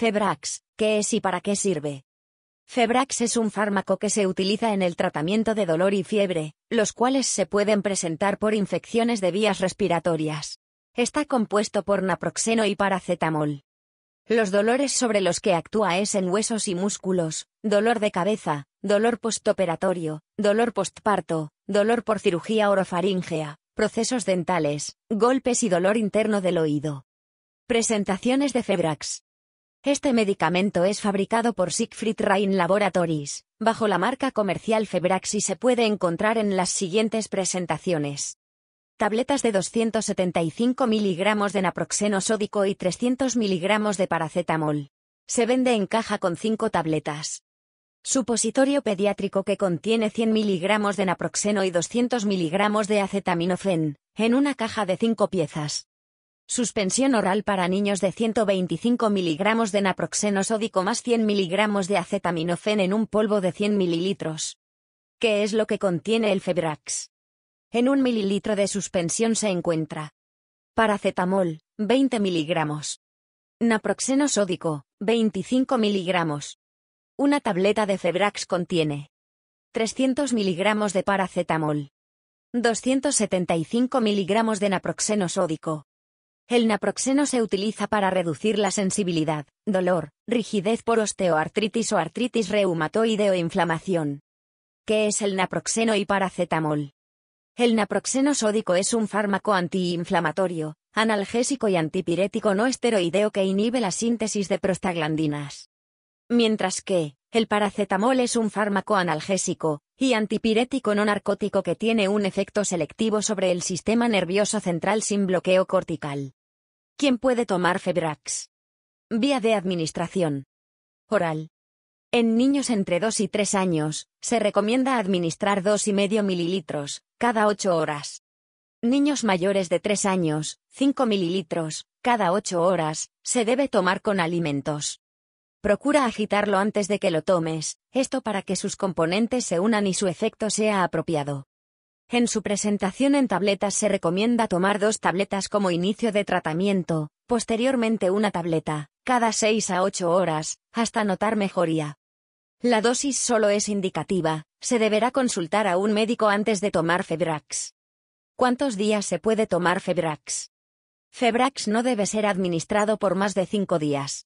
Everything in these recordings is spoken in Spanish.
Febrax, ¿qué es y para qué sirve? Febrax es un fármaco que se utiliza en el tratamiento de dolor y fiebre, los cuales se pueden presentar por infecciones de vías respiratorias. Está compuesto por naproxeno y paracetamol. Los dolores sobre los que actúa es en huesos y músculos, dolor de cabeza, dolor postoperatorio, dolor postparto, dolor por cirugía orofaríngea, procesos dentales, golpes y dolor interno del oído. Presentaciones de Febrax. Este medicamento es fabricado por Siegfried Rhein Laboratories, bajo la marca comercial Febrax y se puede encontrar en las siguientes presentaciones. Tabletas de 275 miligramos de naproxeno sódico y 300 miligramos de paracetamol. Se vende en caja con 5 tabletas. Supositorio pediátrico que contiene 100 miligramos de naproxeno y 200 miligramos de acetaminofen, en una caja de 5 piezas. Suspensión oral para niños de 125 miligramos de naproxeno sódico más 100 miligramos de acetaminofén en un polvo de 100 mililitros. ¿Qué es lo que contiene el Febrax? En un mililitro de suspensión se encuentra paracetamol, 20 miligramos. Naproxeno sódico, 25 miligramos. Una tableta de Febrax contiene 300 miligramos de paracetamol, 275 miligramos de naproxeno sódico, el naproxeno se utiliza para reducir la sensibilidad, dolor, rigidez por osteoartritis o artritis reumatoide o inflamación. ¿Qué es el naproxeno y paracetamol? El naproxeno sódico es un fármaco antiinflamatorio, analgésico y antipirético no esteroideo que inhibe la síntesis de prostaglandinas. Mientras que, el paracetamol es un fármaco analgésico y antipirético no narcótico que tiene un efecto selectivo sobre el sistema nervioso central sin bloqueo cortical. ¿Quién puede tomar Febrax? Vía de administración. Oral. En niños entre 2 y 3 años, se recomienda administrar 2,5 mililitros, cada 8 horas. Niños mayores de 3 años, 5 mililitros, cada 8 horas, se debe tomar con alimentos. Procura agitarlo antes de que lo tomes, esto para que sus componentes se unan y su efecto sea apropiado. En su presentación en tabletas se recomienda tomar dos tabletas como inicio de tratamiento, posteriormente una tableta, cada 6 a 8 horas, hasta notar mejoría. La dosis solo es indicativa, se deberá consultar a un médico antes de tomar Febrax. ¿Cuántos días se puede tomar Febrax? Febrax no debe ser administrado por más de 5 días.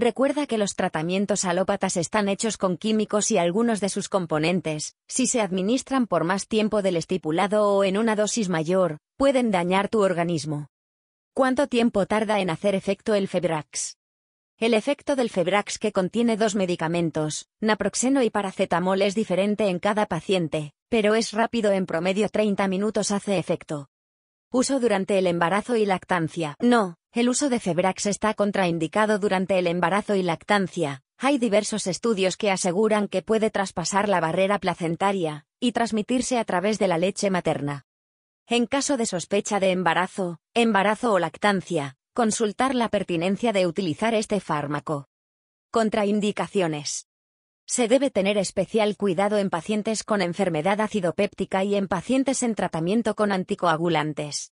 Recuerda que los tratamientos alópatas están hechos con químicos y algunos de sus componentes, si se administran por más tiempo del estipulado o en una dosis mayor, pueden dañar tu organismo. ¿Cuánto tiempo tarda en hacer efecto el Febrax? El efecto del Febrax que contiene dos medicamentos, naproxeno y paracetamol es diferente en cada paciente, pero es rápido en promedio 30 minutos hace efecto. Uso durante el embarazo y lactancia. No, el uso de febrax está contraindicado durante el embarazo y lactancia. Hay diversos estudios que aseguran que puede traspasar la barrera placentaria y transmitirse a través de la leche materna. En caso de sospecha de embarazo, embarazo o lactancia, consultar la pertinencia de utilizar este fármaco. Contraindicaciones. Se debe tener especial cuidado en pacientes con enfermedad acidopéptica y en pacientes en tratamiento con anticoagulantes.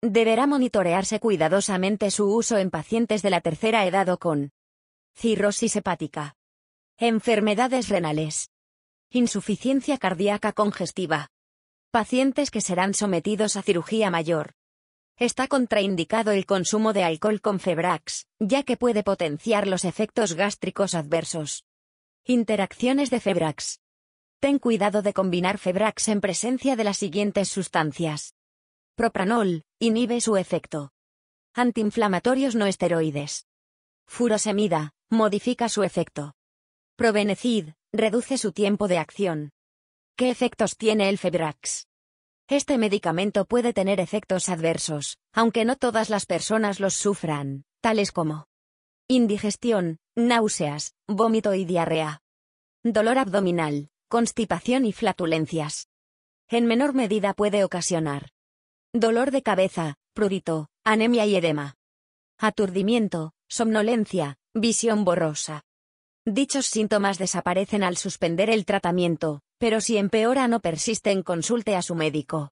Deberá monitorearse cuidadosamente su uso en pacientes de la tercera edad o con cirrosis hepática, enfermedades renales, insuficiencia cardíaca congestiva, pacientes que serán sometidos a cirugía mayor. Está contraindicado el consumo de alcohol con Febrax, ya que puede potenciar los efectos gástricos adversos. Interacciones de Febrax. Ten cuidado de combinar Febrax en presencia de las siguientes sustancias. Propranol, inhibe su efecto. Antiinflamatorios no esteroides. Furosemida, modifica su efecto. Provenecid, reduce su tiempo de acción. ¿Qué efectos tiene el Febrax? Este medicamento puede tener efectos adversos, aunque no todas las personas los sufran, tales como indigestión, náuseas, vómito y diarrea, dolor abdominal, constipación y flatulencias. En menor medida puede ocasionar dolor de cabeza, prurito, anemia y edema. Aturdimiento, somnolencia, visión borrosa. Dichos síntomas desaparecen al suspender el tratamiento, pero si empeora no persisten consulte a su médico.